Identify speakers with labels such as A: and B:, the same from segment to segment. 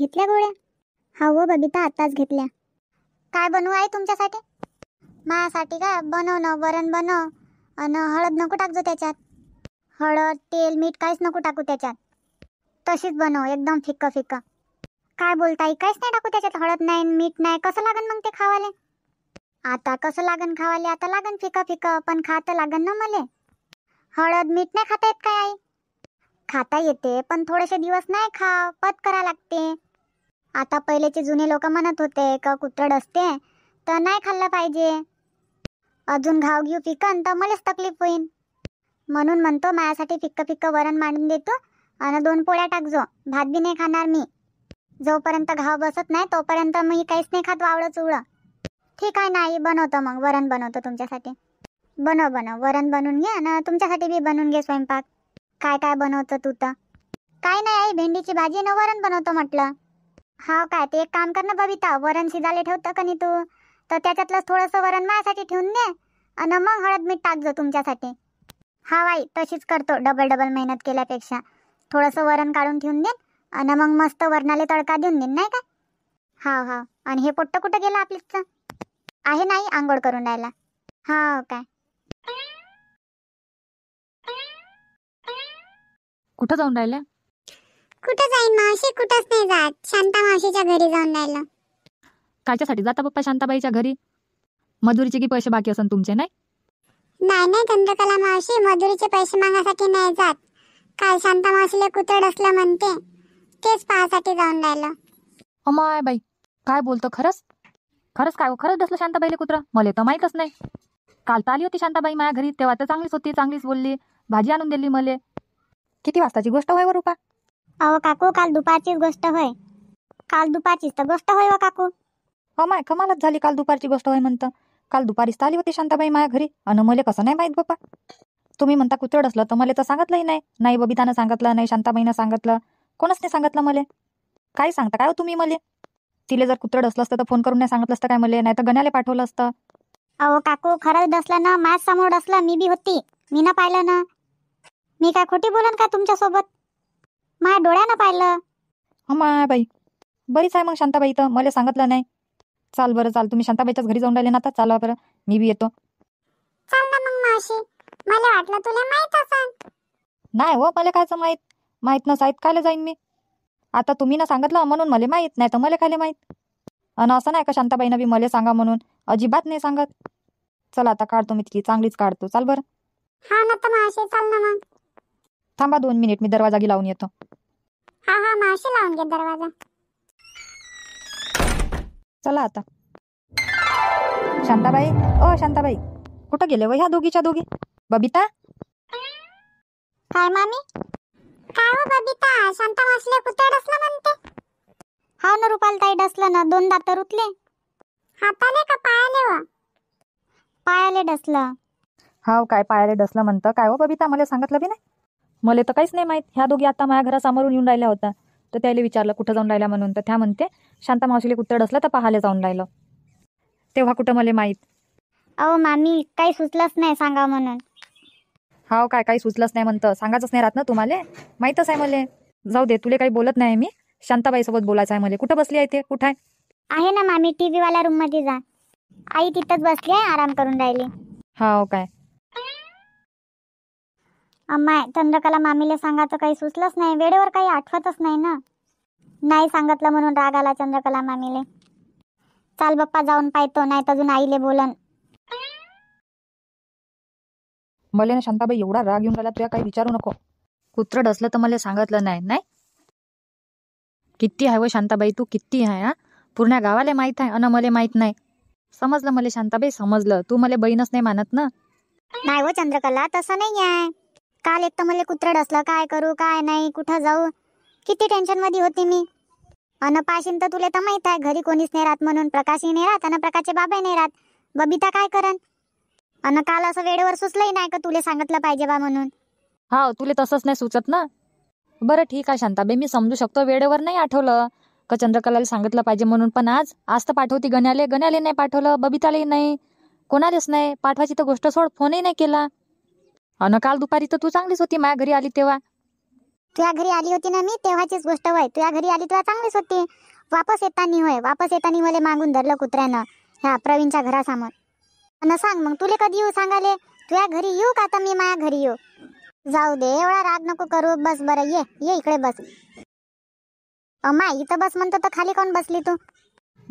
A: घेतल्या गोळ्या हा हो बबिता आताच घेतल्या काय बनवू आहे तुमच्यासाठी माझ्यासाठी काय बनव न वरण बनव अन हळद नको टाकतो त्याच्यात हळद तेल मीठ काहीच नको टाकू त्याच्यात तशीच बनव एकदम फिक्क फिक्क काय बोलताई काहीच नाही टाकू त्याच्यात हळद नाही मीठ नाही कसं लागन मग ते खावाले आता कसं लागन खावाले आता लागन फिक फिक पण खात लागन ना मले हळद मीठ नाही खाता येत काय आई खाता येते पण थोडेसे दिवस नाही खा पत करा लागते आता पहिलेचे जुने लोक म्हणत होते का कुत्रड असते तर नाही खाल्लं पाहिजे अजून घाव घेऊ पिकन तर मलाच तकलीफ होईन म्हणून म्हणतो माझ्यासाठी फिक्क फिक्क वरण मांडून देतो आणि दोन पोळ्या टाकजो भात बी नाही खाणार मी जोपर्यंत घाव बसत नाही तोपर्यंत मी काहीच नाही खात वावळं चुवळं ठीक आहे नाही बनवतो मग वरण बनवतो तुमच्यासाठी बनव बनव वरण बनवून घे आणि तुमच्यासाठी बी बनवून घे स्वयंपाक काय काय बनवतं तू तर काय नाही आई भेंडीची भाजी न वरण बनवतो म्हटलं हा काय ते एक काम कर ना बबिता वरण शिजायला ठेवतं का नाही तू तर त्याच्यातलंच थोडंसं वरण माझ्यासाठी ठेवून दे आणि मग हळद मीठ टाक जो तुमच्यासाठी हा वाई तशीच करतो डबल डबल मेहनत केल्यापेक्षा थोडंसं वरण काढून ठेवून देईन आणि मग मस्त वरणाला तडका देऊन देईन नाही का हा हा आणि हे पोट्ट कुठं गेलं आपलीच आहे नाही आंघोळ करून राहिला हा काय
B: कुठं जाऊन राहिल्या कुठे जाईन मावशी कुठेच नाही जात शांता मावशीच्या घरी जाऊन राहिलं कायच्यासाठी जाता पप्पा शांताबाईच्या घरी मजुरीचे की पैसे बाकी असन तुमचे नाही
C: नाही नाही चंद्रकला मावशी मजुरीचे पैसे मागासाठी नाही जात काल शांता मावशीले कुत्रड असलं म्हणते तेच पाहासाठी जाऊन राहिलं
B: अमाय बाई काय बोलतो खरंच खरंच काय हो, खरंच बसलं शांताबाईले कुत्र मला तर माहीतच नाही काल तर आली होती शांताबाई माझ्या घरी तेव्हा तर चांगलीच होती चांगलीच बोलली भाजी आणून दिली मले किती वाजताची गोष्ट व्हाय रुपा अहो काकू काल दुपारचीच गोष्ट होय काल दुपारचीच तर गोष्ट होय हो, काकू हो माय कमालच झाली काल दुपारची गोष्ट होय म्हणतं काल दुपारीच तर आली होती शांताबाई माया घरी अन मला कसं नाही माहीत बाप्पा तुम्ही म्हणता कुत्रड असलं तर मला तर सांगितलंही नाही नाही बबितानं सांगितलं नाही शांताबाईनं सांगितलं कोणच नाही सांगितलं मला काय सांगता काय हो तुम्ही मला तिला जर कुत्रड असलं असतं तर फोन करून नाही सांगितलं असतं काय मला नाही तर गण्याला पाठवलं असतं अहो काकू खरंच डसलं ना माझ्या समोर डसलं मी बी होती मी ना पाहिलं ना मी काय खोटी बोलन का तुमच्यासोबत माझ्या डोळ्यानं पाहिलं माय बाई बरीच आहे मग शांताबाई तर मला सांगितलं नाही चाल बरं चाल तुम्ही शांताबाईच्याच घरी जाऊन राहिले ना आता चालवा बरं मी बी येतो
C: चाल ना मग मावशी मला वाटलं तुला माहित ना
B: नाही हो मला कायचं माहीत माहित नसायत कायले जाईन मी आता तुम्ही ना सांगितलं म्हणून मला माहित नाही तर मला खायला माहित अन असं नाही का शांताबाईनं बी मला सांगा म्हणून अजिबात नाही सांगत चला आता काढतो मी तिची चांगलीच काढतो चाल बरं
C: हा ना तर मावशी चाल ना मग
B: थांबा दोन मिनिट मी दरवाजा गी लावून येतो
C: हा हा मावशी लावून घे दरवाजा
B: चला आता शांताबाई ओ शांताबाई कुठं गेले व ह्या दोघीच्या दोघी बबिता
C: काय मामी काय हो बबिता शांता मासले कुठे डसला म्हणते
A: हाव हो ना रुपालताई डसलं ना दोनदा तर उतले हाताने का पायाले
B: व पायाले डसलं हाव काय पायाले डसलं म्हणतं काय हो बबिता मला सांगितलं बी नाही मला तर काहीच नाही माहीत ह्या दोघी आता माझ्या घरासमोरून येऊन राहिल्या होत्या तर त्याला विचारलं कुठं जाऊन राहिला म्हणून तर त्या म्हणते शांता मावशीला कुत्तड असलं तर पाहायला जाऊन राहिलं तेव्हा कुठं मला माहीत अहो मामी काही सुचलंच नाही सांगा म्हणून हाव काय काही सुचलंच नाही म्हणतं सांगायचंच नाही राहत ना तुम्हाला माहितच आहे मला जाऊ दे तुला काही बोलत नाही मी शांताबाई सोबत बोलायचं आहे मला कुठं बसली आहे ते कुठं आहे आहे ना मामी टी रूम मध्ये जा
A: आई तिथंच बसली आहे आराम करून राहिली हो काय अम्माय चंद्रकला मामीला सांगायचं काही सुचलंच नाही वेळेवर काही आठवतच नाही ना नाही सांगितलं म्हणून राग आला चंद्रकला मामीले चाल बाप्पा जाऊन पाहतो नाही तर अजून
B: आईले बोलन मला ना शांताबाई एवढा राग येऊन राहिला तुला काही विचारू नको कुत्र डसलं तर मला सांगितलं नाही नाही किती आहे व शांताबाई तू किती आहे हा पूर्ण गावाला माहित आहे अन मला माहित नाही समजलं मला शांताबाई समजलं तू मला बहीणच नाही मानत ना नाही व चंद्रकला तसं नाही आहे
A: काल एक तर मला कुत्रड असलं काय करू काय नाही कुठं जाऊ किती टेन्शनमध्ये होती मी अन पाशीन तर तुला तर माहीत आहे घरी कोणीच नाही राहत म्हणून प्रकाशही नाही राहत अन प्रकाशचे बाबाही नाही राहत
B: बबिता काय करन अन काल असं वेळेवर सुचलंही नाही का तुला सांगितलं पाहिजे बा म्हणून हा तुला तसंच नाही सुचत ना बरं ठीक आहे शांता बे मी समजू शकतो वेळेवर नाही आठवलं का चंद्रकलाला सांगितलं पाहिजे म्हणून पण आज आज तर पाठवती गण्याले गण्याले नाही पाठवलं बबितालाही नाही कोणालाच नाही पाठवायची तर गोष्ट सोड फोनही नाही केला अन काल दुपारी तर तू चांगलीच होती माझ्या घरी आली तेव्हा तुझ्या घरी आली होती ना मी तेव्हाचीच गोष्ट होय तुझ्या घरी आली तेव्हा
A: चांगलीच होती वापस येतानी होय वापस येतानी मला मागून धरलं कुत्र्यानं ह्या प्रवीणच्या घरासमोर न सांग मग तुले कधी येऊ सांगाले तुझ्या घरी येऊ का आता मी माझ्या घरी येऊ
B: जाऊ दे एवढा राग नको करू बस बरं ये ये इकडे बस अम्मा इथं बस म्हणतो तर खाली कोण बसली तू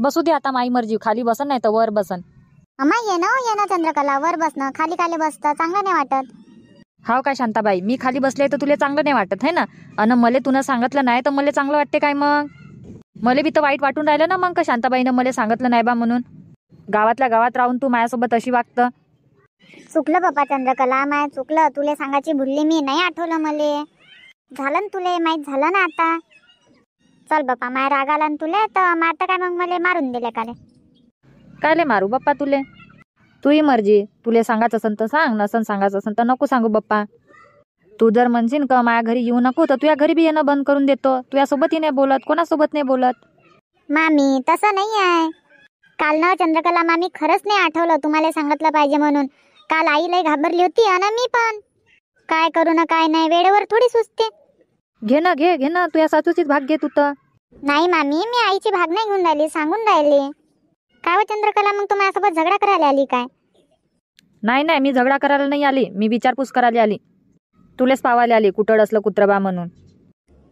B: बसू दे आता माई मर्जी खाली बसन नाही तर वर बसन अम्मा ये ना हो, ये ना चंद्रकला वर बसन खाली खाली बसता चांगलं नाही वाटत हाव काय शांताबाई मी खाली बसले तर तुला चांगलं नाही वाटत है ना अन मले तुला सांगितलं नाही तर मला चांगलं वाटते काय मग मला बी तर वाईट वाटून राहिलं ना मग का शांताबाईनं मला सांगितलं नाही बा म्हणून गावातल्या गावात राहून तू माझ्यासोबत अशी वागत चुकलं बाबा चंद्रकला माय चुकलं तुले सांगायची
A: भुलली मी नाही आठवलं मले झालं ना तुले माहीत झालं ना आता चल बापा माय राग आला तुला तुले तर मारतं काय मग मला मारून दिले काले
B: कायले मारू बाप्पा तुले तुही मर्जी तुला सांगायचं असन तर सांग नसन सांगायचं असन तर नको सांगू बाप्पा तू जर म्हणशील का माझ्या घरी येऊ नको तर तुझ्या घरी बी येणं बंद करून देतो तुझ्या सोबतही नाही बोलत कोणासोबत नाही बोलत मामी तसं नाही आहे काल ना चंद्रकला मामी खरंच
A: नाही आठवलं तुम्हाला सांगितलं पाहिजे म्हणून काल आई लय घाबरली होती आणि मी पण काय करू ना काय नाही वेळेवर थोडी सुचते घे ना घे घे ना तुझ्या सासूचीच भाग घे तू नाही मामी मी आईची भाग नाही घेऊन राहिली सांगून राहिली काय हो चंद्रकला मग तू माझ्यासोबत झगडा
B: करायला आली काय नाही नाही मी झगडा करायला नाही आली मी विचारपूस करायला आली तुलेच पावायला आली कुठं असलं कुत्रबा म्हणून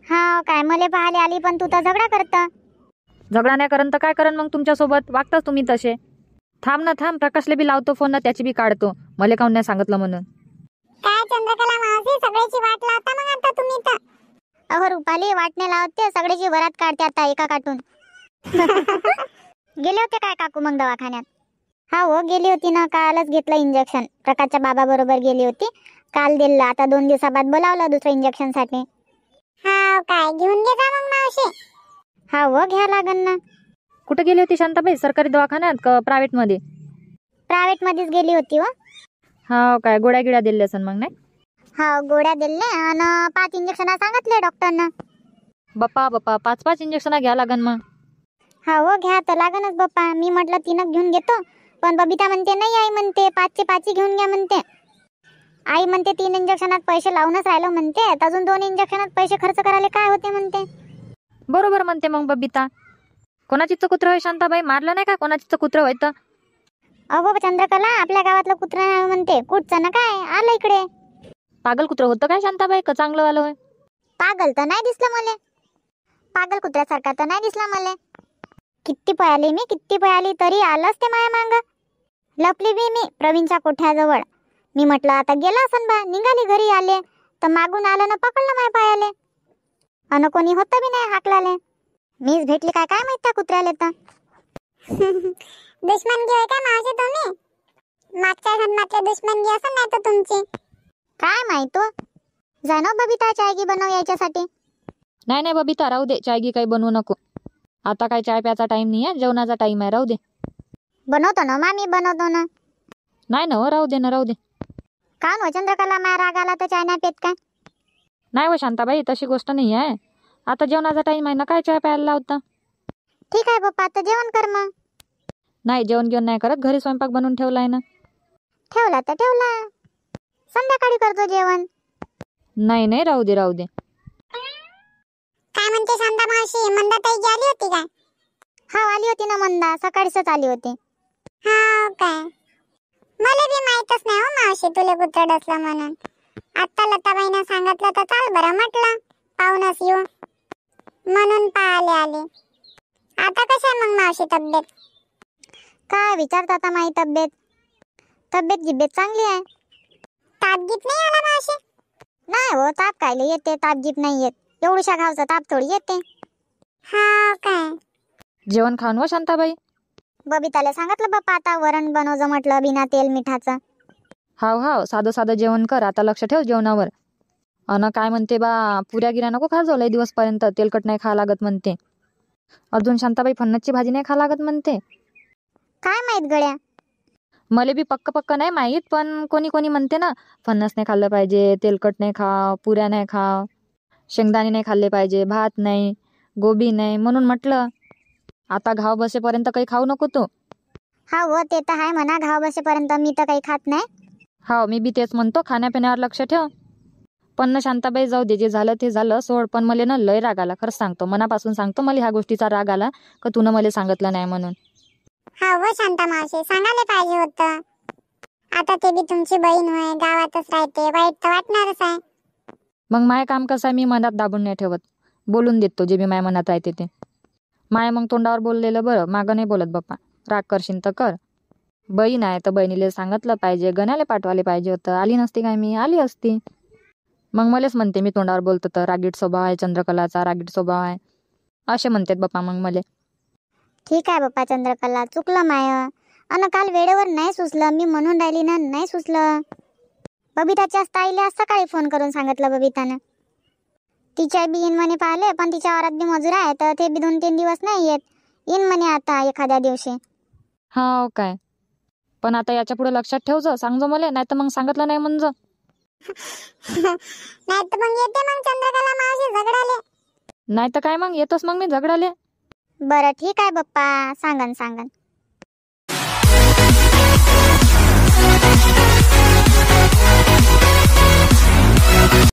B: हा हो काय मला पाहायला आली पण तू तर झगडा करत झगडा नाही करन तर काय करन मग तुमच्या सोबत वागताच तुम्ही तसे थांब ना थांब प्रकाशले बी लावतो फोन ना त्याची बी काढतो मला काहून नाही सांगितलं म्हणून
A: काय चंद्रकला
C: मावशी सगळ्याची वाट लावता मग आता तुम्ही तर
A: अहो रुपाली वाटणे लावते सगळ्याची वरात काढते आता एका काटून गेले होते काय काकू मग दवाखान्यात हा हो गेली होती ना कालच घेतलं इंजेक्शन प्रकाशच्या बाबा बरोबर गेली होती काल दिलं आता
B: दोन दिवसा बाद बोलावलं दुसरं इंजेक्शनसाठी हा काय घेऊन घे मग मावशी हा हो घ्या लागन ना कुठे गेली होती शांताबाई सरकारी दवाखान्यात प्रायव्हेट मध्ये प्रायव्हेट मध्येच गेली होती हो हा काय गोळ्या गिळ्या दिल्या मग नाही हा गोळ्या दिल्या आणि पाच इंजेक्शन सांगितले डॉक्टरनं बप्पा बप्पा पाच पाच
A: इंजेक्शन घ्या लागन मग हा हो घ्या तर लागनच बाप्पा मी म्हटलं तिनं घेऊन घेतो पण बबिता म्हणते नाही आई म्हणते पाचशे पाचशे घेऊन घ्या म्हणते आई म्हणते तीन इंजेक्शनात
B: पैसे लावूनच राहिलो म्हणते अजून दोन इंजेक्शनात पैसे खर्च करायला काय होते म्हणते बरोबर म्हणते मग बबिता कोणाची कुत्रं होय शांताबाई मारलं नाही का कोणाची कुत्रं होय तर अहो चंद्रकला आपल्या गावातलं कुत्र म्हणते कुठचं ना काय आलं इकडे पागल
A: कुत्र होतं काय शांताबाई का चांगलं आलं होय पागल तर नाही दिसलं मला पागल कुत्र्यासारखा तर नाही दिसला मला किती पळाली मी किती पळाली तरी आलंच ते माया मांग लपली बी मी प्रवीणच्या कोठ्याजवळ मी म्हटलं आता गेला असन बा निघाली घरी आले तर मागून आलं ना पकडलं माय पायाले अन कोणी होतं बी नाही हाकलाले
C: मीच भेटली काय काय माहित त्या कुत्र्याले तर दुश्मन होय काय मावशी तुम्ही मागच्या जन्मातले घे असं नाही तर तुमचे काय माहित हो?
A: जाणव
B: बबिता चायगी बनव याच्यासाठी नाही नाही बबिता राहू दे चायगी काही बनवू नको आता काय चाय प्यायचा टाईम नाही आहे जेवणाचा टाइम आहे राहू दे बनवतो ना मामी बनवतो ना नाही ना हो, राहू दे ना राहू दे का नो हो, चंद्रकला माया राग आला तर चाय नाही पेत काय नाही हो शांताबाई तशी गोष्ट नाही आहे आता जेवणाचा टाइम आहे ना काय चाय प्यायला लावता ठीक आहे पप्पा आता जेवण कर मग नाही जेवण घेऊन नाही करत घरी स्वयंपाक बनवून ठेवला आहे ना ठेवला तर ठेवला संध्याकाळी करतो जेवण नाही नाही राहू दे राहू दे
C: अशी मंदाताई ताई आली होती का हा आली होती ना मंदा सकाळीच आली होती हा काय मला बी माहितच नाही हो मावशी तुला कुत्रड असलं म्हणून आता लताबाईनं सांगितलं तर चाल बरं म्हटलं पाहूनच येऊ म्हणून पाले आले आता कशा मग मावशी तब्येत काय विचारता आता माई
A: तब्येत तब्येत गिब्येत चांगली आहे ताप गीत नाही आला मावशी नाही हो ताप कायले येते ताप गीत नाही येत एवढ्या गावचा ताप थोडी येते हा काय जेवण खाऊन व शांताबाई बबिताला सांगितलं बाप्पा आता वरण
B: बनवजं म्हटलं बिना तेल मिठाचं हाव हाव साधं साधं जेवण कर आता लक्ष ठेव जेवणावर अन काय म्हणते बा पुऱ्या गिऱ्या नको खा लय दिवस पर्यंत तेलकट नाही खा लागत म्हणते अजून शांताबाई फन्नसची भाजी नाही खा लागत म्हणते काय माहित गड्या मले बी पक्क पक्क नाही माहित पण कोणी कोणी म्हणते ना फन्नस नाही खाल्लं पाहिजे तेलकट नाही खा पुऱ्या नाही खा शेंगदाणे नाही खाल्ले पाहिजे भात नाही गोबी नाही म्हणून म्हटलं आता घाव बसेपर्यंत काही खाऊ नको तू हा व ते तर आहे म्हणा घाव बसेपर्यंत मी तर काही खात नाही हो मी बी तेच म्हणतो खाण्यापिण्यावर लक्ष ठेव पण ना शांताबाई जाऊ दे जे झालं ते झालं सोड पण मला ना लय राग आला खरं सांगतो मनापासून सांगतो मला ह्या गोष्टीचा राग आला का तुनं मला सांगितलं नाही म्हणून
C: हा व शांता मावशी सांगायला पाहिजे होतं आता ते बी तुमची बहीण होय गावातच राहते वाईट तर वाटणारच आहे
B: मग माय काम कसं आहे मी मनात दाबून नाही ठेवत बोलून देतो जे बी माय मनात आहे ते ते माय मग तोंडावर बोललेलं बरं मागं नाही बोलत बाप्पा राग करशील तर कर बहीण आहे तर बहिणीला सांगितलं पाहिजे गण्याला पाठवाले पाहिजे होतं आली नसती काय मी आली असती मग मलाच म्हणते मी तोंडावर बोलतो तर रागीट स्वभाव आहे चंद्रकलाचा रागीट स्वभाव आहे असे म्हणतात बाप्पा मग मला
A: ठीक आहे बाप्पा चंद्रकला चुकलं माय अन काल वेळेवर नाही सुचलं मी म्हणून राहिली ना नाही सुचलं बबिताच्या ताईला सकाळी फोन करून सांगितलं बबितानं तिच्या बी इन म्हणे पाहिले पण तिच्या वरात बी मजूर आहे तर ते बी
B: दोन तीन दिवस नाही येत इन म्हणे आता एखाद्या दिवशी हो काय पण आता याच्या पुढे लक्षात ठेवज सांगजो मला नाही तर मग सांगितलं नाही म्हणज नाही मग येते मग चंद्रकला मावशी नाही तर काय मग येतोस मग मी झगडाले बरं ठीक आहे बप्पा सांगन सांगन